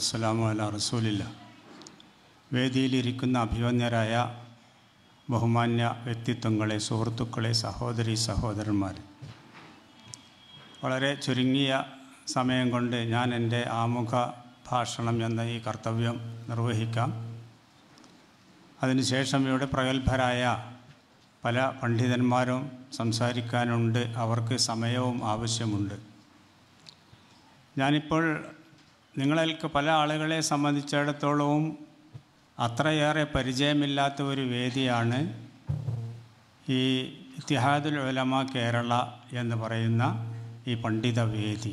അസ്സലാമു അല റസൂലില്ല വേദിയിലിരിക്കുന്ന അഭിമന്യരായ ബഹുമാന്യ വ്യക്തിത്വങ്ങളെ സുഹൃത്തുക്കളെ സഹോദരി സഹോദരന്മാർ വളരെ ചുരുങ്ങിയ സമയം കൊണ്ട് ഞാൻ എൻ്റെ ആമുഖ ഭാഷണം എന്ന ഈ കർത്തവ്യം നിർവഹിക്കാം അതിനുശേഷം ഇവിടെ പ്രഗത്ഭരായ പല പണ്ഡിതന്മാരും സംസാരിക്കാനുണ്ട് അവർക്ക് സമയവും ആവശ്യമുണ്ട് ഞാനിപ്പോൾ നിങ്ങൾക്ക് പല ആളുകളെ സംബന്ധിച്ചിടത്തോളവും അത്രയേറെ പരിചയമില്ലാത്ത ഒരു വേദിയാണ് ഈ ഇത്തിഹാദുൽ ഉലമ കേരള എന്ന് പറയുന്ന ഈ പണ്ഡിത വേദി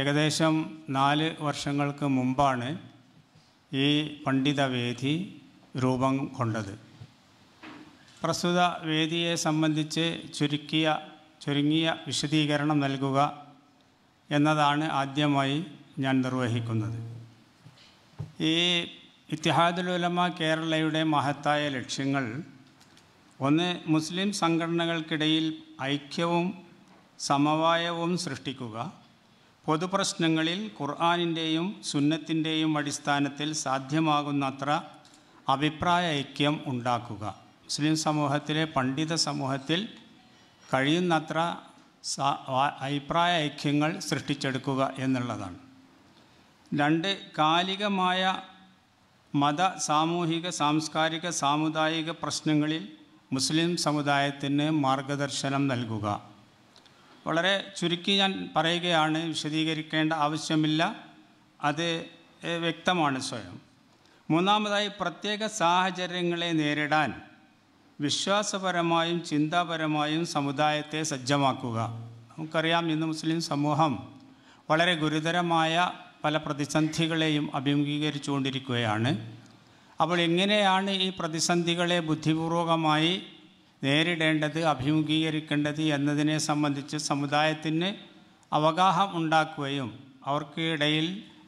ഏകദേശം നാല് വർഷങ്ങൾക്ക് മുമ്പാണ് ഈ പണ്ഡിത വേദി രൂപം കൊണ്ടത് പ്രസ്തുത വേദിയെ സംബന്ധിച്ച് ചുരുക്കിയ ചുരുങ്ങിയ വിശദീകരണം നൽകുക എന്നതാണ് ആദ്യമായി ഞാൻ നിർവഹിക്കുന്നത് ഈ ഇത്തിഹാദുലമ കേരളയുടെ മഹത്തായ ലക്ഷ്യങ്ങൾ ഒന്ന് മുസ്ലിം സംഘടനകൾക്കിടയിൽ ഐക്യവും സമവായവും സൃഷ്ടിക്കുക പൊതുപ്രശ്നങ്ങളിൽ ഖുർആാനിൻ്റെയും സുന്നത്തിൻ്റെയും അടിസ്ഥാനത്തിൽ സാധ്യമാകുന്നത്ര അഭിപ്രായ ഐക്യം ഉണ്ടാക്കുക മുസ്ലിം സമൂഹത്തിലെ പണ്ഡിത സമൂഹത്തിൽ കഴിയുന്നത്ര അഭിപ്രായ ഐക്യങ്ങൾ സൃഷ്ടിച്ചെടുക്കുക എന്നുള്ളതാണ് രണ്ട് കാലികമായ മത സാമൂഹിക സാംസ്കാരിക സാമുദായിക പ്രശ്നങ്ങളിൽ മുസ്ലിം സമുദായത്തിന് മാർഗദർശനം നൽകുക വളരെ ചുരുക്കി ഞാൻ പറയുകയാണ് വിശദീകരിക്കേണ്ട ആവശ്യമില്ല അത് വ്യക്തമാണ് സ്വയം മൂന്നാമതായി പ്രത്യേക സാഹചര്യങ്ങളെ നേരിടാൻ വിശ്വാസപരമായും ചിന്താപരമായും സമുദായത്തെ സജ്ജമാക്കുക നമുക്കറിയാം ഇന്ന് മുസ്ലിം സമൂഹം വളരെ ഗുരുതരമായ പല പ്രതിസന്ധികളെയും അഭിമുഖീകരിച്ചുകൊണ്ടിരിക്കുകയാണ് അപ്പോൾ എങ്ങനെയാണ് ഈ പ്രതിസന്ധികളെ ബുദ്ധിപൂർവകമായി നേരിടേണ്ടത് അഭിമുഖീകരിക്കേണ്ടത് എന്നതിനെ സംബന്ധിച്ച് സമുദായത്തിന് അവഗാഹം ഉണ്ടാക്കുകയും അവർക്കിടയിൽ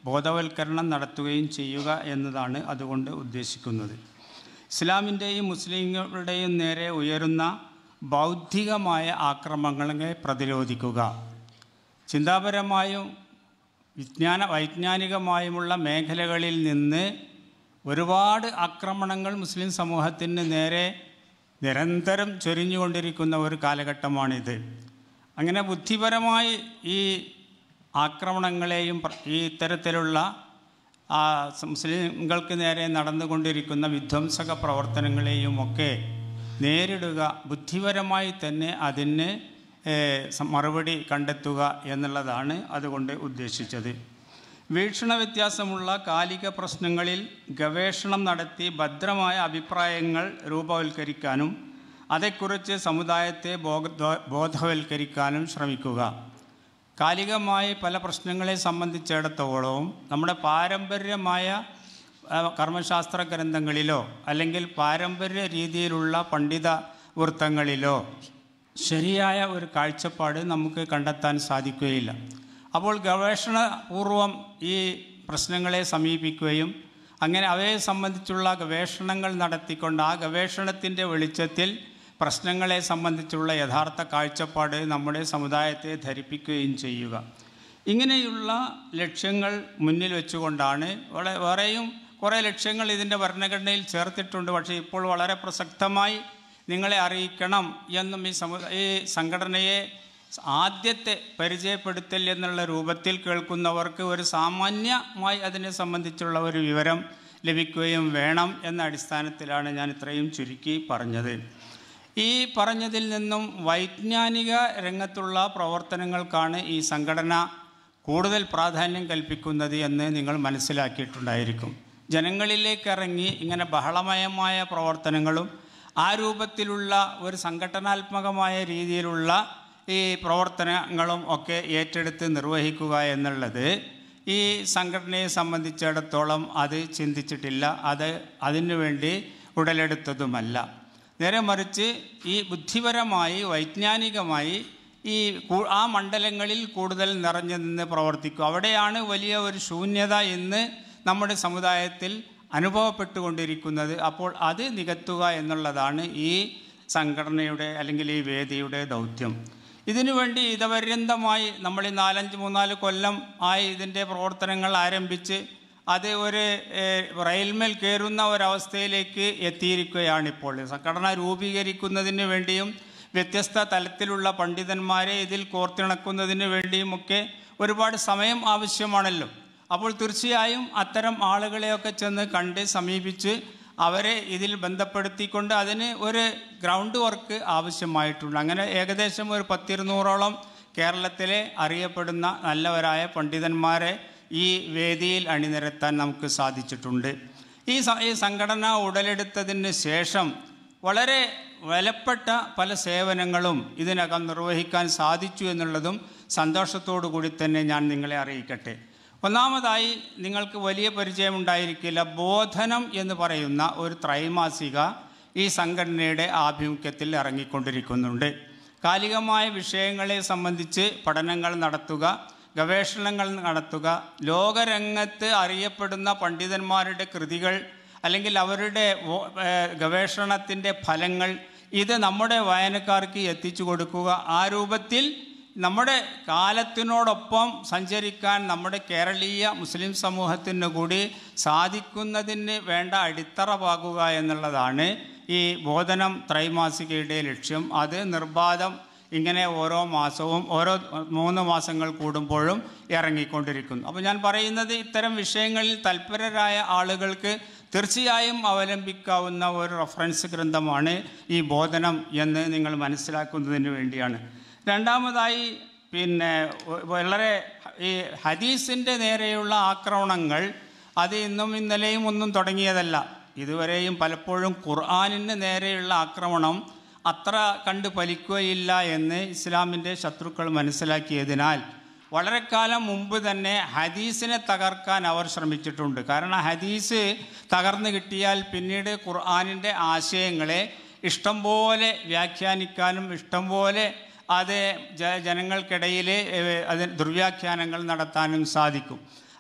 ബോധവൽക്കരണം നടത്തുകയും ചെയ്യുക എന്നതാണ് അതുകൊണ്ട് ഉദ്ദേശിക്കുന്നത് ഇസ്ലാമിൻ്റെയും മുസ്ലിങ്ങളുടെയും നേരെ ഉയരുന്ന ബൗദ്ധികമായ ആക്രമണങ്ങളെ പ്രതിരോധിക്കുക ചിന്താപരമായും വിജ്ഞാന വൈജ്ഞാനികമായുമുള്ള മേഖലകളിൽ നിന്ന് ഒരുപാട് ആക്രമണങ്ങൾ മുസ്ലിം സമൂഹത്തിന് നേരെ നിരന്തരം ചൊരിഞ്ഞുകൊണ്ടിരിക്കുന്ന ഒരു കാലഘട്ടമാണിത് അങ്ങനെ ബുദ്ധിപരമായി ഈ ആക്രമണങ്ങളെയും ഈ ഇത്തരത്തിലുള്ള മുസ്ലിങ്ങൾക്ക് നേരെ നടന്നുകൊണ്ടിരിക്കുന്ന വിധ്വംസക പ്രവർത്തനങ്ങളെയും ഒക്കെ നേരിടുക ബുദ്ധിപരമായി തന്നെ അതിന് മറുപടി കണ്ടെത്തുക എന്നുള്ളതാണ് അതുകൊണ്ട് ഉദ്ദേശിച്ചത് വീക്ഷണ വ്യത്യാസമുള്ള കാലിക പ്രശ്നങ്ങളിൽ ഗവേഷണം നടത്തി ഭദ്രമായ അഭിപ്രായങ്ങൾ രൂപവൽക്കരിക്കാനും അതേക്കുറിച്ച് സമുദായത്തെ ബോധവൽക്കരിക്കാനും ശ്രമിക്കുക കാലികമായി പല പ്രശ്നങ്ങളെ സംബന്ധിച്ചിടത്തോളവും നമ്മുടെ പാരമ്പര്യമായ കർമ്മശാസ്ത്ര ഗ്രന്ഥങ്ങളിലോ അല്ലെങ്കിൽ പാരമ്പര്യ രീതിയിലുള്ള പണ്ഡിത വൃത്തങ്ങളിലോ ശരിയായ ഒരു കാഴ്ചപ്പാട് നമുക്ക് കണ്ടെത്താൻ സാധിക്കുകയില്ല അപ്പോൾ ഗവേഷണപൂർവം ഈ പ്രശ്നങ്ങളെ സമീപിക്കുകയും അങ്ങനെ അവയെ സംബന്ധിച്ചുള്ള ഗവേഷണങ്ങൾ നടത്തിക്കൊണ്ട് ആ ഗവേഷണത്തിൻ്റെ വെളിച്ചത്തിൽ പ്രശ്നങ്ങളെ സംബന്ധിച്ചുള്ള യഥാർത്ഥ കാഴ്ചപ്പാട് നമ്മുടെ സമുദായത്തെ ധരിപ്പിക്കുകയും ചെയ്യുക ഇങ്ങനെയുള്ള ലക്ഷ്യങ്ങൾ മുന്നിൽ വെച്ചുകൊണ്ടാണ് വേറെയും കുറേ ലക്ഷ്യങ്ങൾ ഇതിൻ്റെ ഭരണഘടനയിൽ ചേർത്തിട്ടുണ്ട് പക്ഷേ ഇപ്പോൾ വളരെ പ്രസക്തമായി നിങ്ങളെ അറിയിക്കണം എന്നും ഈ സമു ഈ സംഘടനയെ ആദ്യത്തെ പരിചയപ്പെടുത്തൽ എന്നുള്ള രൂപത്തിൽ കേൾക്കുന്നവർക്ക് ഒരു സാമാന്യമായി അതിനെ സംബന്ധിച്ചുള്ള ഒരു വിവരം ലഭിക്കുകയും വേണം എന്ന അടിസ്ഥാനത്തിലാണ് ഞാൻ ഇത്രയും ചുരുക്കി പറഞ്ഞത് ഈ പറഞ്ഞതിൽ നിന്നും വൈജ്ഞാനിക രംഗത്തുള്ള പ്രവർത്തനങ്ങൾക്കാണ് ഈ സംഘടന കൂടുതൽ പ്രാധാന്യം കൽപ്പിക്കുന്നത് എന്ന് നിങ്ങൾ മനസ്സിലാക്കിയിട്ടുണ്ടായിരിക്കും ജനങ്ങളിലേക്കിറങ്ങി ഇങ്ങനെ ബഹളമയമായ പ്രവർത്തനങ്ങളും ആ രൂപത്തിലുള്ള ഒരു സംഘടനാത്മകമായ രീതിയിലുള്ള ഈ പ്രവർത്തനങ്ങളും ഒക്കെ ഏറ്റെടുത്ത് നിർവഹിക്കുക എന്നുള്ളത് ഈ സംഘടനയെ സംബന്ധിച്ചിടത്തോളം അത് ചിന്തിച്ചിട്ടില്ല അത് അതിനുവേണ്ടി ഉടലെടുത്തതുമല്ല നേരെ മറിച്ച് ഈ ബുദ്ധിപരമായി വൈജ്ഞാനികമായി ഈ ആ മണ്ഡലങ്ങളിൽ കൂടുതൽ നിറഞ്ഞു നിന്ന് പ്രവർത്തിക്കും അവിടെയാണ് വലിയ ഒരു ശൂന്യത ഇന്ന് നമ്മുടെ സമുദായത്തിൽ അനുഭവപ്പെട്ടുകൊണ്ടിരിക്കുന്നത് അപ്പോൾ അത് നികത്തുക എന്നുള്ളതാണ് ഈ സംഘടനയുടെ അല്ലെങ്കിൽ ഈ വേദിയുടെ ദൗത്യം ഇതിനുവേണ്ടി ഇതപര്യന്തമായി നമ്മൾ ഈ നാലഞ്ച് മൂന്നാല് കൊല്ലം ആയി ഇതിൻ്റെ പ്രവർത്തനങ്ങൾ ആരംഭിച്ച് അത് ഒരു റെയിൽമേൽ കയറുന്ന ഒരവസ്ഥയിലേക്ക് എത്തിയിരിക്കുകയാണിപ്പോൾ സംഘടന രൂപീകരിക്കുന്നതിന് വേണ്ടിയും വ്യത്യസ്ത തലത്തിലുള്ള പണ്ഡിതന്മാരെ ഇതിൽ കോർത്തിണക്കുന്നതിന് വേണ്ടിയുമൊക്കെ ഒരുപാട് സമയം ആവശ്യമാണല്ലോ അപ്പോൾ തീർച്ചയായും അത്തരം ആളുകളെയൊക്കെ ചെന്ന് കണ്ട് സമീപിച്ച് അവരെ ഇതിൽ ബന്ധപ്പെടുത്തിക്കൊണ്ട് അതിന് ഒരു ഗ്രൗണ്ട് വർക്ക് ആവശ്യമായിട്ടുണ്ട് അങ്ങനെ ഏകദേശം ഒരു പത്തിരുന്നൂറോളം കേരളത്തിലെ അറിയപ്പെടുന്ന നല്ലവരായ പണ്ഡിതന്മാരെ ഈ വേദിയിൽ അണിനിരത്താൻ നമുക്ക് സാധിച്ചിട്ടുണ്ട് ഈ സംഘടന ഉടലെടുത്തതിന് ശേഷം വളരെ വിലപ്പെട്ട പല സേവനങ്ങളും ഇതിനകം നിർവഹിക്കാൻ സാധിച്ചു എന്നുള്ളതും സന്തോഷത്തോടു കൂടി തന്നെ ഞാൻ നിങ്ങളെ അറിയിക്കട്ടെ ഒന്നാമതായി നിങ്ങൾക്ക് വലിയ പരിചയമുണ്ടായിരിക്കില്ല ബോധനം എന്ന് പറയുന്ന ഒരു ത്രൈമാസിക ഈ സംഘടനയുടെ ആഭിമുഖ്യത്തിൽ ഇറങ്ങിക്കൊണ്ടിരിക്കുന്നുണ്ട് കാലികമായ വിഷയങ്ങളെ സംബന്ധിച്ച് പഠനങ്ങൾ നടത്തുക ഗവേഷണങ്ങൾ നടത്തുക ലോകരംഗത്ത് അറിയപ്പെടുന്ന പണ്ഡിതന്മാരുടെ കൃതികൾ അല്ലെങ്കിൽ അവരുടെ ഗവേഷണത്തിൻ്റെ ഫലങ്ങൾ ഇത് നമ്മുടെ വായനക്കാർക്ക് എത്തിച്ചു കൊടുക്കുക ആ രൂപത്തിൽ നമ്മുടെ കാലത്തിനോടൊപ്പം സഞ്ചരിക്കാൻ നമ്മുടെ കേരളീയ മുസ്ലിം സമൂഹത്തിന് കൂടി സാധിക്കുന്നതിന് വേണ്ട അടിത്തറ പാകുക എന്നുള്ളതാണ് ഈ ബോധനം ത്രൈമാസികയുടെ ലക്ഷ്യം അത് നിർബാധം ഇങ്ങനെ ഓരോ മാസവും ഓരോ മൂന്ന് മാസങ്ങൾ കൂടുമ്പോഴും ഇറങ്ങിക്കൊണ്ടിരിക്കുന്നു അപ്പോൾ ഞാൻ പറയുന്നത് ഇത്തരം വിഷയങ്ങളിൽ തൽപരരായ ആളുകൾക്ക് തീർച്ചയായും അവലംബിക്കാവുന്ന ഒരു റഫറൻസ് ഗ്രന്ഥമാണ് ഈ ബോധനം എന്ന് നിങ്ങൾ മനസ്സിലാക്കുന്നതിന് വേണ്ടിയാണ് രണ്ടാമതായി പിന്നെ വളരെ ഈ ഹദീസിൻ്റെ നേരെയുള്ള ആക്രമണങ്ങൾ അത് ഇന്നും ഇന്നലെയും ഒന്നും തുടങ്ങിയതല്ല ഇതുവരെയും പലപ്പോഴും ഖുർആാനിന് നേരെയുള്ള ആക്രമണം അത്ര കണ്ട് ഫലിക്കുകയില്ല എന്ന് ഇസ്ലാമിൻ്റെ ശത്രുക്കൾ മനസ്സിലാക്കിയതിനാൽ വളരെ കാലം മുമ്പ് തന്നെ ഹദീസിനെ തകർക്കാൻ അവർ ശ്രമിച്ചിട്ടുണ്ട് കാരണം ഹദീസ് തകർന്നു കിട്ടിയാൽ പിന്നീട് ഖുർആാനിൻ്റെ ആശയങ്ങളെ ഇഷ്ടംപോലെ വ്യാഖ്യാനിക്കാനും ഇഷ്ടംപോലെ അത് ജനങ്ങൾക്കിടയിൽ അതിന് ദുർവ്യാഖ്യാനങ്ങൾ നടത്താനും സാധിക്കും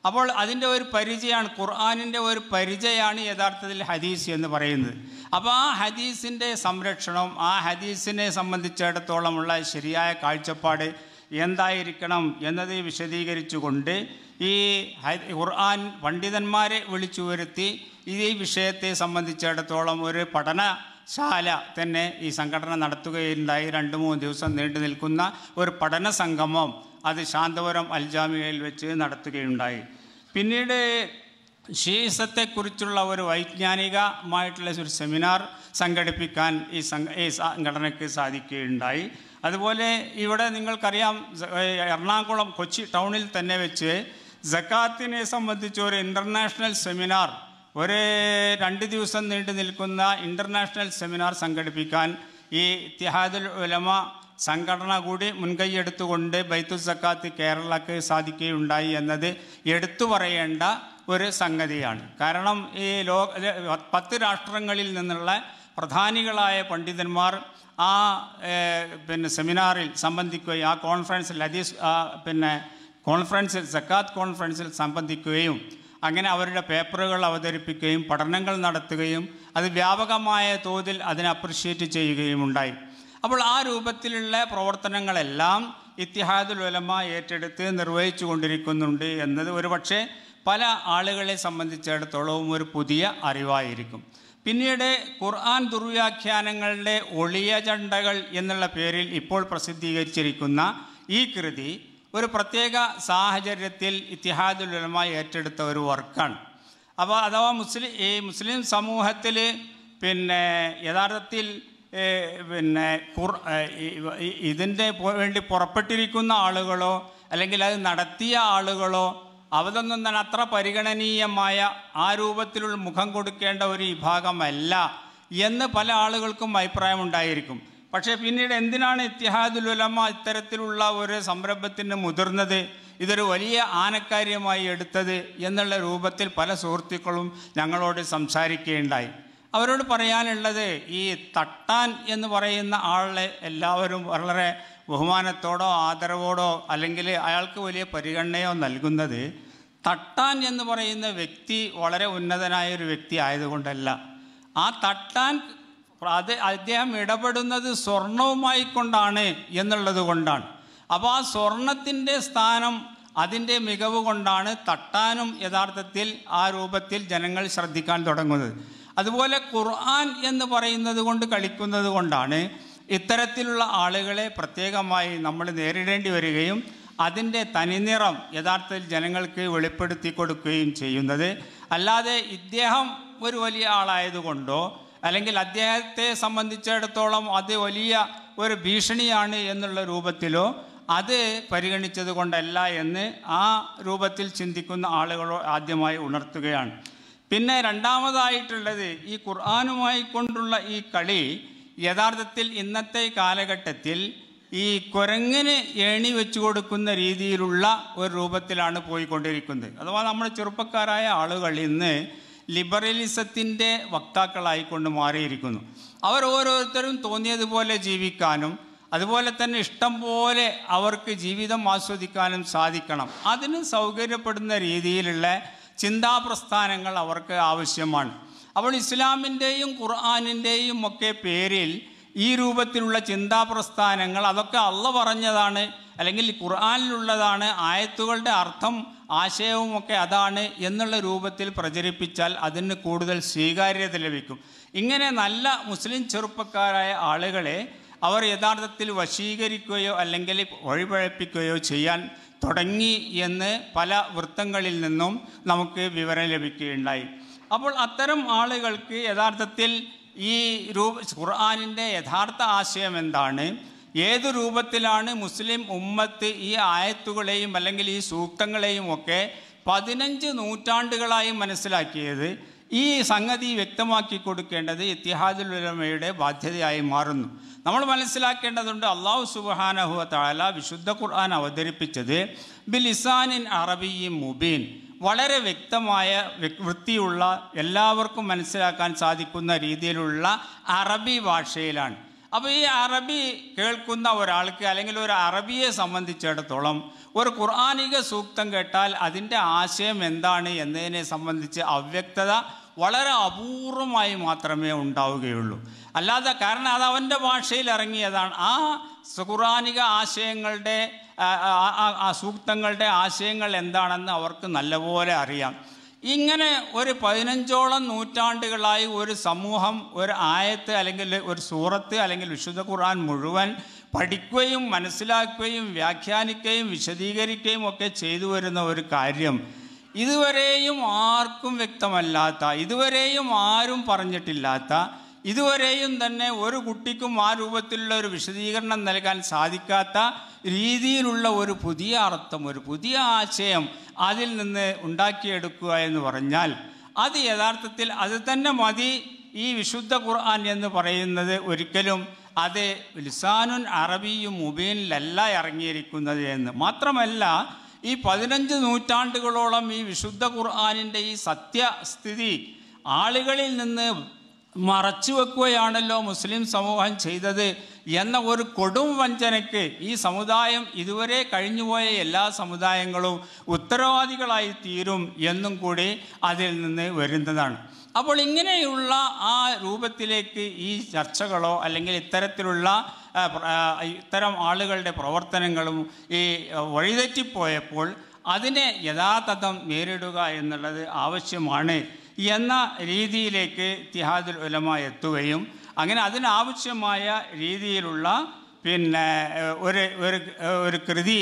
അപ്പോൾ അതിൻ്റെ ഒരു പരിചയമാണ് ഖുർആാനിൻ്റെ ഒരു പരിചയമാണ് യഥാർത്ഥത്തിൽ ഹദീസ് എന്ന് പറയുന്നത് അപ്പോൾ ആ ഹദീസിൻ്റെ സംരക്ഷണം ആ ഹദീസിനെ സംബന്ധിച്ചിടത്തോളമുള്ള ശരിയായ കാഴ്ചപ്പാട് എന്തായിരിക്കണം എന്നത് വിശദീകരിച്ചുകൊണ്ട് ഈ ഖുർആൻ പണ്ഡിതന്മാരെ വിളിച്ചു വരുത്തി ഈ വിഷയത്തെ സംബന്ധിച്ചിടത്തോളം ഒരു പഠന ശാല തന്നെ ഈ സംഘടന നടത്തുകയുണ്ടായി രണ്ട് മൂന്ന് ദിവസം നീണ്ടു നിൽക്കുന്ന ഒരു പഠന സംഗമം അത് ശാന്തപുരം അൽജാമിയയിൽ വെച്ച് നടത്തുകയുണ്ടായി പിന്നീട് ശീസത്തെക്കുറിച്ചുള്ള ഒരു വൈജ്ഞാനികമായിട്ടുള്ള ഒരു സെമിനാർ സംഘടിപ്പിക്കാൻ ഈ ഈ സംഘടനയ്ക്ക് സാധിക്കുകയുണ്ടായി അതുപോലെ ഇവിടെ നിങ്ങൾക്കറിയാം എറണാകുളം കൊച്ചി ടൗണിൽ തന്നെ വെച്ച് ജക്കാത്തിനെ സംബന്ധിച്ച് ഒരു ഇൻ്റർനാഷണൽ സെമിനാർ ഒരു രണ്ട് ദിവസം നീണ്ടു നിൽക്കുന്ന ഇൻ്റർനാഷണൽ സെമിനാർ സംഘടിപ്പിക്കാൻ ഈ ഇത്തിഹാദുൽ ഉലമ സംഘടന കൂടി മുൻകൈയെടുത്തുകൊണ്ട് ബൈത്തുൽ സക്കാത്ത് കേരളക്ക് സാധിക്കുകയുണ്ടായി എന്നത് എടുത്തു പറയേണ്ട ഒരു സംഗതിയാണ് കാരണം ഈ ലോക പത്ത് രാഷ്ട്രങ്ങളിൽ നിന്നുള്ള പ്രധാനികളായ പണ്ഡിതന്മാർ ആ പിന്നെ സെമിനാറിൽ സംബന്ധിക്കുകയും ആ കോൺഫറൻസിൽ ഹദീസ് പിന്നെ കോൺഫറൻസിൽ സക്കാത്ത് കോൺഫറൻസിൽ സംബന്ധിക്കുകയും അങ്ങനെ അവരുടെ പേപ്പറുകൾ അവതരിപ്പിക്കുകയും പഠനങ്ങൾ നടത്തുകയും അത് വ്യാപകമായ തോതിൽ അതിനെ അപ്രിഷ്യേറ്റ് ചെയ്യുകയും ഉണ്ടായി അപ്പോൾ ആ രൂപത്തിലുള്ള പ്രവർത്തനങ്ങളെല്ലാം ഇത്തിഹാദുൽ ഉലമ ഏറ്റെടുത്ത് നിർവഹിച്ചു കൊണ്ടിരിക്കുന്നുണ്ട് എന്നത് ഒരുപക്ഷെ പല ആളുകളെ സംബന്ധിച്ചിടത്തോളവും ഒരു പുതിയ അറിവായിരിക്കും പിന്നീട് ഖുർആൻ ദുർവ്യാഖ്യാനങ്ങളുടെ ഒളിയചണ്ടകൾ എന്നുള്ള പേരിൽ ഇപ്പോൾ പ്രസിദ്ധീകരിച്ചിരിക്കുന്ന ഈ കൃതി ഒരു പ്രത്യേക സാഹചര്യത്തിൽ ഇത്തിഹാദുൽ ഏറ്റെടുത്ത ഒരു വർക്കാണ് അപ്പോൾ അഥവാ മുസ്ലിം ഈ മുസ്ലിം സമൂഹത്തിൽ പിന്നെ യഥാർത്ഥത്തിൽ പിന്നെ ഇതിൻ്റെ വേണ്ടി പുറപ്പെട്ടിരിക്കുന്ന ആളുകളോ അല്ലെങ്കിൽ അത് നടത്തിയ ആളുകളോ അവതൊന്നും തന്നെ അത്ര പരിഗണനീയമായ ആ രൂപത്തിലുള്ള മുഖം കൊടുക്കേണ്ട ഒരു വിഭാഗമല്ല എന്ന് പല ആളുകൾക്കും അഭിപ്രായമുണ്ടായിരിക്കും പക്ഷേ പിന്നീട് എന്തിനാണ് ഇത്തിഹാദുൽ ഉലമ ഇത്തരത്തിലുള്ള ഒരു സംരംഭത്തിന് മുതിർന്നത് ഇതൊരു വലിയ ആനക്കാര്യമായി എടുത്തത് എന്നുള്ള രൂപത്തിൽ പല സുഹൃത്തുക്കളും ഞങ്ങളോട് സംസാരിക്കുകയുണ്ടായി അവരോട് പറയാനുള്ളത് ഈ തട്ടാൻ എന്ന് പറയുന്ന ആളെ എല്ലാവരും വളരെ ബഹുമാനത്തോടോ ആദരവോടോ അല്ലെങ്കിൽ അയാൾക്ക് വലിയ പരിഗണനയോ നൽകുന്നത് തട്ടാൻ എന്ന് പറയുന്ന വ്യക്തി വളരെ ഉന്നതനായ ഒരു വ്യക്തി ആയതുകൊണ്ടല്ല ആ തട്ടാൻ അത് അദ്ദേഹം ഇടപെടുന്നത് സ്വർണവുമായി കൊണ്ടാണ് എന്നുള്ളത് കൊണ്ടാണ് അപ്പോൾ ആ സ്വർണത്തിൻ്റെ സ്ഥാനം അതിൻ്റെ മികവ് കൊണ്ടാണ് തട്ടാനും യഥാർത്ഥത്തിൽ ആ രൂപത്തിൽ ജനങ്ങൾ ശ്രദ്ധിക്കാൻ തുടങ്ങുന്നത് അതുപോലെ ഖുർആൻ എന്ന് പറയുന്നത് കൊണ്ട് കളിക്കുന്നത് കൊണ്ടാണ് ഇത്തരത്തിലുള്ള ആളുകളെ പ്രത്യേകമായി നമ്മൾ നേരിടേണ്ടി വരികയും അതിൻ്റെ തനിനിറം യഥാർത്ഥത്തിൽ ജനങ്ങൾക്ക് വെളിപ്പെടുത്തി കൊടുക്കുകയും ചെയ്യുന്നത് അല്ലാതെ ഇദ്ദേഹം ഒരു വലിയ ആളായതുകൊണ്ടോ അല്ലെങ്കിൽ അദ്ദേഹത്തെ സംബന്ധിച്ചിടത്തോളം അത് വലിയ ഒരു ഭീഷണിയാണ് എന്നുള്ള രൂപത്തിലോ അത് പരിഗണിച്ചത് കൊണ്ടല്ല എന്ന് ആ രൂപത്തിൽ ചിന്തിക്കുന്ന ആളുകളോ ആദ്യമായി ഉണർത്തുകയാണ് പിന്നെ രണ്ടാമതായിട്ടുള്ളത് ഈ ഖുർആാനുമായി കൊണ്ടുള്ള ഈ കളി യഥാർത്ഥത്തിൽ ഇന്നത്തെ കാലഘട്ടത്തിൽ ഈ കുരങ്ങിന് ഏണി വെച്ചു കൊടുക്കുന്ന രീതിയിലുള്ള ഒരു രൂപത്തിലാണ് പോയിക്കൊണ്ടിരിക്കുന്നത് അഥവാ നമ്മുടെ ചെറുപ്പക്കാരായ ആളുകൾ ഇന്ന് ലിബറലിസത്തിൻ്റെ വക്താക്കളായിക്കൊണ്ട് മാറിയിരിക്കുന്നു അവർ ഓരോരുത്തരും തോന്നിയതുപോലെ ജീവിക്കാനും അതുപോലെ തന്നെ ഇഷ്ടം പോലെ അവർക്ക് ജീവിതം ആസ്വദിക്കാനും സാധിക്കണം അതിന് സൗകര്യപ്പെടുന്ന രീതിയിലുള്ള ചിന്താപ്രസ്ഥാനങ്ങൾ അവർക്ക് ആവശ്യമാണ് അപ്പോൾ ഇസ്ലാമിൻ്റെയും ഖുർആാനിൻ്റെയും ഒക്കെ പേരിൽ ഈ രൂപത്തിലുള്ള ചിന്താപ്രസ്ഥാനങ്ങൾ അതൊക്കെ അള്ള പറഞ്ഞതാണ് അല്ലെങ്കിൽ ഖുർആാനിലുള്ളതാണ് ആയത്തുകളുടെ അർത്ഥം ആശയവുമൊക്കെ അതാണ് എന്നുള്ള രൂപത്തിൽ പ്രചരിപ്പിച്ചാൽ അതിന് കൂടുതൽ സ്വീകാര്യത ലഭിക്കും ഇങ്ങനെ നല്ല മുസ്ലിം ചെറുപ്പക്കാരായ ആളുകളെ അവർ യഥാർത്ഥത്തിൽ വശീകരിക്കുകയോ അല്ലെങ്കിൽ വഴിപഴപ്പിക്കുകയോ ചെയ്യാൻ തുടങ്ങി എന്ന് പല വൃത്തങ്ങളിൽ നിന്നും നമുക്ക് വിവരം ലഭിക്കുകയുണ്ടായി അപ്പോൾ അത്തരം ആളുകൾക്ക് യഥാർത്ഥത്തിൽ ഈ രൂപ ഖുർആാനിൻ്റെ യഥാർത്ഥ ആശയം എന്താണ് ഏതു രൂപത്തിലാണ് മുസ്ലിം ഉമ്മത്ത് ഈ ആയത്തുകളെയും അല്ലെങ്കിൽ ഈ സൂക്തങ്ങളെയും ഒക്കെ പതിനഞ്ച് നൂറ്റാണ്ടുകളായി മനസ്സിലാക്കിയത് ഈ സംഗതി വ്യക്തമാക്കി കൊടുക്കേണ്ടത് ഇത്തിഹാദുൽ ഉലമയുടെ ബാധ്യതയായി മാറുന്നു നമ്മൾ മനസ്സിലാക്കേണ്ടതുണ്ട് അള്ളാഹു സുബാനഹുവ താല വിശുദ്ധ ഖുർആൻ അവതരിപ്പിച്ചത് ബിലിസാനിൻ അറബിയും മുബീൻ വളരെ വ്യക്തമായ വൃത്തിയുള്ള എല്ലാവർക്കും മനസ്സിലാക്കാൻ സാധിക്കുന്ന രീതിയിലുള്ള അറബി ഭാഷയിലാണ് അപ്പോൾ ഈ അറബി കേൾക്കുന്ന ഒരാൾക്ക് അല്ലെങ്കിൽ ഒരു അറബിയെ സംബന്ധിച്ചിടത്തോളം ഒരു ഖുർആാനിക സൂക്തം കേട്ടാൽ അതിൻ്റെ ആശയം എന്താണ് എന്നതിനെ സംബന്ധിച്ച് അവ്യക്തത വളരെ അപൂർവമായി മാത്രമേ ഉണ്ടാവുകയുള്ളൂ അല്ലാതെ കാരണം അത് അവൻ്റെ ഭാഷയിൽ ഇറങ്ങിയതാണ് ആ ഖുറാനിക ആശയങ്ങളുടെ ആ സൂക്തങ്ങളുടെ ആശയങ്ങൾ എന്താണെന്ന് അവർക്ക് നല്ലപോലെ അറിയാം ഇങ്ങനെ ഒരു പതിനഞ്ചോളം നൂറ്റാണ്ടുകളായി ഒരു സമൂഹം ഒരു ആയത്ത് അല്ലെങ്കിൽ ഒരു സൂറത്ത് അല്ലെങ്കിൽ വിശുദ്ധ ഖുർആൻ മുഴുവൻ പഠിക്കുകയും മനസ്സിലാക്കുകയും വ്യാഖ്യാനിക്കുകയും വിശദീകരിക്കുകയും ഒക്കെ ചെയ്തു വരുന്ന ഒരു കാര്യം ഇതുവരെയും ആർക്കും വ്യക്തമല്ലാത്ത ഇതുവരെയും ആരും പറഞ്ഞിട്ടില്ലാത്ത ഇതുവരെയും തന്നെ ഒരു കുട്ടിക്കും ആ രൂപത്തിലുള്ള ഒരു വിശദീകരണം നൽകാൻ സാധിക്കാത്ത രീതിയിലുള്ള ഒരു പുതിയ അർത്ഥം ഒരു പുതിയ ആശയം അതിൽ നിന്ന് ഉണ്ടാക്കിയെടുക്കുക എന്ന് പറഞ്ഞാൽ അത് യഥാർത്ഥത്തിൽ അത് തന്നെ മതി ഈ വിശുദ്ധ ഖുർആൻ എന്ന് പറയുന്നത് ഒരിക്കലും അത് ലിസാനുൻ അറബിയും മുബീനിലല്ല ഇറങ്ങിയിരിക്കുന്നത് എന്ന് മാത്രമല്ല ഈ പതിനഞ്ച് നൂറ്റാണ്ടുകളോളം ഈ വിശുദ്ധ ഖുർആാനിൻ്റെ ഈ സത്യസ്ഥിതി ആളുകളിൽ നിന്ന് മറച്ചു വെക്കുകയാണല്ലോ മുസ്ലിം സമൂഹം ചെയ്തത് എന്ന ഒരു കൊടും വഞ്ചനയ്ക്ക് ഈ സമുദായം ഇതുവരെ കഴിഞ്ഞുപോയ എല്ലാ സമുദായങ്ങളും ഉത്തരവാദികളായി തീരും എന്നും കൂടി അതിൽ നിന്ന് വരുന്നതാണ് അപ്പോൾ ഇങ്ങനെയുള്ള ആ രൂപത്തിലേക്ക് ഈ ചർച്ചകളോ അല്ലെങ്കിൽ ഇത്തരത്തിലുള്ള ഇത്തരം ആളുകളുടെ പ്രവർത്തനങ്ങളും ഈ വഴിതെറ്റിപ്പോയപ്പോൾ അതിനെ യഥാതഥം നേരിടുക എന്നുള്ളത് ആവശ്യമാണ് എന്ന രീതിയിലേക്ക് തിഹാദുൽ ഉലമ എത്തുകയും അങ്ങനെ അതിനാവശ്യമായ രീതിയിലുള്ള പിന്നെ ഒരു ഒരു ഒരു കൃതി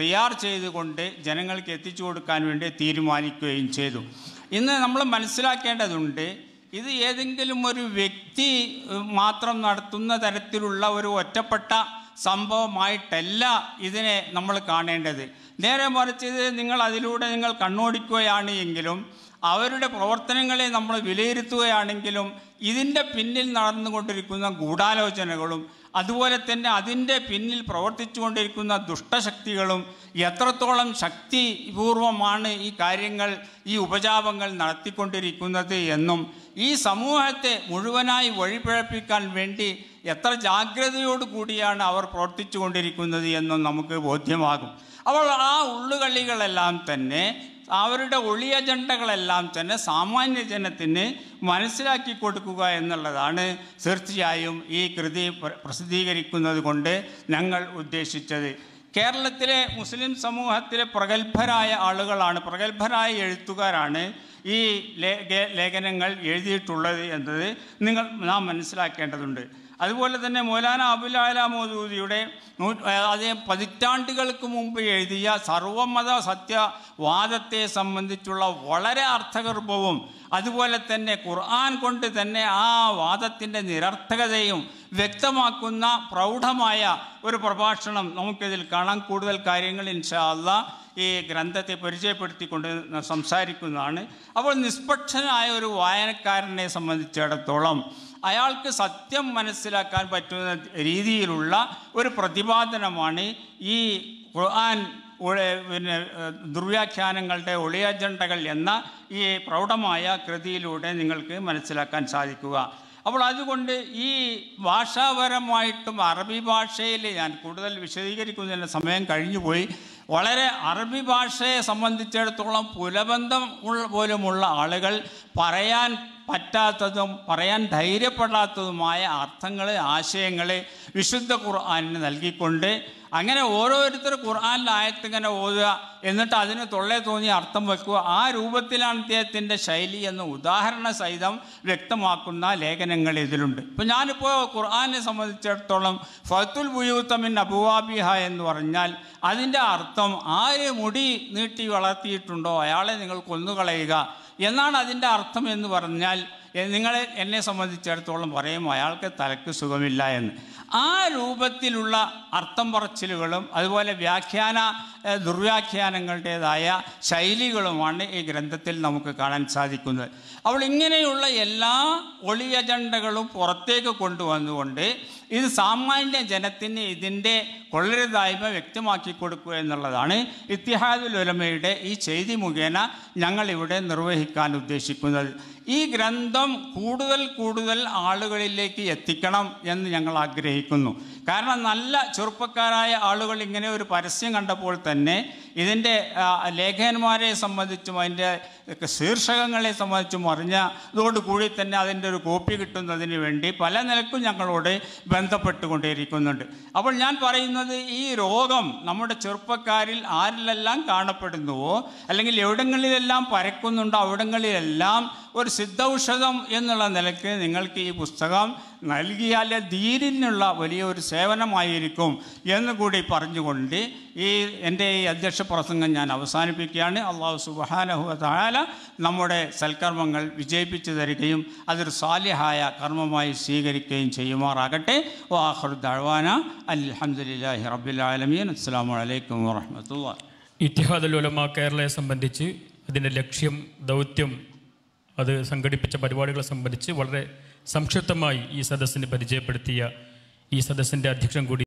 തയ്യാർ ചെയ്തുകൊണ്ട് ജനങ്ങൾക്ക് എത്തിച്ചു കൊടുക്കാൻ വേണ്ടി തീരുമാനിക്കുകയും ചെയ്തു ഇന്ന് നമ്മൾ മനസ്സിലാക്കേണ്ടതുണ്ട് ഇത് ഏതെങ്കിലും ഒരു വ്യക്തി മാത്രം നടത്തുന്ന തരത്തിലുള്ള ഒരു ഒറ്റപ്പെട്ട സംഭവമായിട്ടല്ല ഇതിനെ നമ്മൾ കാണേണ്ടത് നേരെ മറിച്ച് ഇത് നിങ്ങൾ അതിലൂടെ നിങ്ങൾ കണ്ണോടിക്കുകയാണ് എങ്കിലും അവരുടെ പ്രവർത്തനങ്ങളെ നമ്മൾ വിലയിരുത്തുകയാണെങ്കിലും ഇതിൻ്റെ പിന്നിൽ നടന്നുകൊണ്ടിരിക്കുന്ന ഗൂഢാലോചനകളും അതുപോലെ തന്നെ അതിൻ്റെ പിന്നിൽ പ്രവർത്തിച്ചുകൊണ്ടിരിക്കുന്ന ദുഷ്ടശക്തികളും എത്രത്തോളം ശക്തിപൂർവമാണ് ഈ കാര്യങ്ങൾ ഈ ഉപജാപങ്ങൾ നടത്തിക്കൊണ്ടിരിക്കുന്നത് എന്നും ഈ സമൂഹത്തെ മുഴുവനായി വഴിപിഴപ്പിക്കാൻ വേണ്ടി എത്ര ജാഗ്രതയോടുകൂടിയാണ് അവർ പ്രവർത്തിച്ചു കൊണ്ടിരിക്കുന്നത് എന്നും നമുക്ക് ബോധ്യമാകും അപ്പോൾ ആ ഉള്ളുകളികളെല്ലാം തന്നെ അവരുടെ ഒളി അജണ്ടകളെല്ലാം തന്നെ സാമാന്യ ജനത്തിന് മനസ്സിലാക്കി കൊടുക്കുക എന്നുള്ളതാണ് തീർച്ചയായും ഈ കൃതി പ്രസിദ്ധീകരിക്കുന്നത് കൊണ്ട് ഞങ്ങൾ ഉദ്ദേശിച്ചത് കേരളത്തിലെ മുസ്ലിം സമൂഹത്തിലെ പ്രഗത്ഭരായ ആളുകളാണ് പ്രഗത്ഭരായ എഴുത്തുകാരാണ് ഈ ലേഖനങ്ങൾ എഴുതിയിട്ടുള്ളത് എന്നത് നിങ്ങൾ നാം മനസ്സിലാക്കേണ്ടതുണ്ട് അതുപോലെ തന്നെ മൗലാന അബുലാല മോദൂദിയുടെ അതേ പതിറ്റാണ്ടുകൾക്ക് മുമ്പ് എഴുതിയ സർവമത സത്യവാദത്തെ സംബന്ധിച്ചുള്ള വളരെ അർത്ഥഗർഭവും അതുപോലെ തന്നെ ഖുർആൻ കൊണ്ട് തന്നെ ആ വാദത്തിൻ്റെ നിരർത്ഥകതയും വ്യക്തമാക്കുന്ന പ്രൗഢമായ ഒരു പ്രഭാഷണം നമുക്കിതിൽ കാണാൻ കൂടുതൽ കാര്യങ്ങൾ ഇൻഷാ ഈ ഗ്രന്ഥത്തെ പരിചയപ്പെടുത്തിക്കൊണ്ട് സംസാരിക്കുന്നതാണ് അപ്പോൾ നിഷ്പക്ഷനായ ഒരു വായനക്കാരനെ സംബന്ധിച്ചിടത്തോളം അയാൾക്ക് സത്യം മനസ്സിലാക്കാൻ പറ്റുന്ന രീതിയിലുള്ള ഒരു പ്രതിപാദനമാണ് ഈ ഖുർആൻ പിന്നെ ദുർവ്യാഖ്യാനങ്ങളുടെ ഒളി അജണ്ടകൾ എന്ന ഈ പ്രൗഢമായ കൃതിയിലൂടെ നിങ്ങൾക്ക് മനസ്സിലാക്കാൻ സാധിക്കുക അപ്പോൾ അതുകൊണ്ട് ഈ ഭാഷാപരമായിട്ടും അറബി ഭാഷയിൽ ഞാൻ കൂടുതൽ വിശദീകരിക്കുന്നതിന് സമയം കഴിഞ്ഞുപോയി വളരെ അറബി ഭാഷയെ സംബന്ധിച്ചിടത്തോളം പുലബന്ധം പോലുമുള്ള ആളുകൾ പറയാൻ പറ്റാത്തതും പറയാൻ ധൈര്യപ്പെടാത്തതുമായ അർത്ഥങ്ങൾ ആശയങ്ങൾ വിശുദ്ധ ഖുർആാനിന് നൽകിക്കൊണ്ട് അങ്ങനെ ഓരോരുത്തർ ഖുർആാനിൽ ആയത്തിങ്ങനെ ഓതുക എന്നിട്ട് അതിന് തൊള്ളേ തോന്നി അർത്ഥം വെക്കുക ആ രൂപത്തിലാണ് അദ്ദേഹത്തിൻ്റെ ശൈലി എന്ന് ഉദാഹരണ സഹിതം വ്യക്തമാക്കുന്ന ലേഖനങ്ങൾ ഇതിലുണ്ട് ഇപ്പം ഞാനിപ്പോൾ ഖുർആാനെ സംബന്ധിച്ചിടത്തോളം ഫത്തുൽ ബുയൂത്തമിൻ അബുവാബിഹ എന്ന് പറഞ്ഞാൽ അതിൻ്റെ അർത്ഥം ആര് മുടി നീട്ടി വളർത്തിയിട്ടുണ്ടോ അയാളെ നിങ്ങൾ കൊന്നുകളയുക എന്നാണ് അതിൻ്റെ അർത്ഥം എന്ന് പറഞ്ഞാൽ നിങ്ങളെ എന്നെ സംബന്ധിച്ചിടത്തോളം പറയും അയാൾക്ക് തലക്ക് സുഖമില്ല എന്ന് ആ രൂപത്തിലുള്ള അർത്ഥം പറച്ചിലുകളും അതുപോലെ വ്യാഖ്യാന ദുർവ്യാഖ്യാനങ്ങളുടേതായ ശൈലികളുമാണ് ഈ ഗ്രന്ഥത്തിൽ നമുക്ക് കാണാൻ സാധിക്കുന്നത് അവൾ ഇങ്ങനെയുള്ള എല്ലാ ഒളി അജണ്ടകളും പുറത്തേക്ക് കൊണ്ടുവന്നുകൊണ്ട് ഇത് സാമാന്യ ജനത്തിന് ഇതിൻ്റെ കൊള്ളരുതായ്മ വ്യക്തമാക്കി കൊടുക്കുക എന്നുള്ളതാണ് ഇത്തിഹാദുൽ ഉലമയുടെ ഈ ചെയ്തി മുഖേന ഞങ്ങളിവിടെ നിർവഹിക്കാൻ ഉദ്ദേശിക്കുന്നത് ഈ ഗ്രന്ഥം കൂടുതൽ കൂടുതൽ ആളുകളിലേക്ക് എത്തിക്കണം എന്ന് ഞങ്ങൾ ആഗ്രഹിക്കുന്നു കാരണം നല്ല ചെറുപ്പക്കാരായ ആളുകൾ ഇങ്ങനെ ഒരു പരസ്യം കണ്ടപ്പോൾ തന്നെ ഇതിൻ്റെ ലേഖകന്മാരെ സംബന്ധിച്ചും അതിൻ്റെ ശീർഷകങ്ങളെ സംബന്ധിച്ചും അറിഞ്ഞ ഇതോടുകൂടി തന്നെ അതിൻ്റെ ഒരു കോപ്പി കിട്ടുന്നതിന് വേണ്ടി പല നിലക്കും ഞങ്ങളോട് ബന്ധപ്പെട്ടുകൊണ്ടേയിരിക്കുന്നുണ്ട് അപ്പോൾ ഞാൻ പറയുന്നത് ഈ രോഗം നമ്മുടെ ചെറുപ്പക്കാരിൽ ആരിലെല്ലാം കാണപ്പെടുന്നുവോ അല്ലെങ്കിൽ എവിടങ്ങളിലെല്ലാം പരക്കുന്നുണ്ടോ അവിടങ്ങളിലെല്ലാം ഒരു സിദ്ധൌഷധം എന്നുള്ള നിലയ്ക്ക് നിങ്ങൾക്ക് ഈ പുസ്തകം നൽകിയാൽ ധീരിനുള്ള വലിയൊരു സേവനമായിരിക്കും എന്നുകൂടി പറഞ്ഞുകൊണ്ട് ഈ എൻ്റെ ഈ അധ്യക്ഷ പ്രസംഗം ഞാൻ അവസാനിപ്പിക്കുകയാണ് അള്ളാഹു സുബാനഹു താല നമ്മുടെ സൽക്കർമ്മങ്ങൾ വിജയിപ്പിച്ചു തരികയും അതൊരു സാലിഹായ കർമ്മമായി സ്വീകരിക്കുകയും ചെയ്യുമാറാകട്ടെ വാഹുർ ദഴവാന അലഹമുല്ലാഹി റബുലാലമീൻ അസ്സാം വലൈക്കും വാഹമത്തുള്ള ഇത്തിഹാദുലമ കേരളയെ സംബന്ധിച്ച് അതിൻ്റെ ലക്ഷ്യം ദൗത്യം അത് സംഘടിപ്പിച്ച പരിപാടികളെ സംബന്ധിച്ച് വളരെ സംക്ഷിപ്തമായി ഈ സദസ്സിനെ പരിചയപ്പെടുത്തിയ ഈ സദസ്സിൻ്റെ അധ്യക്ഷൻ കൂടി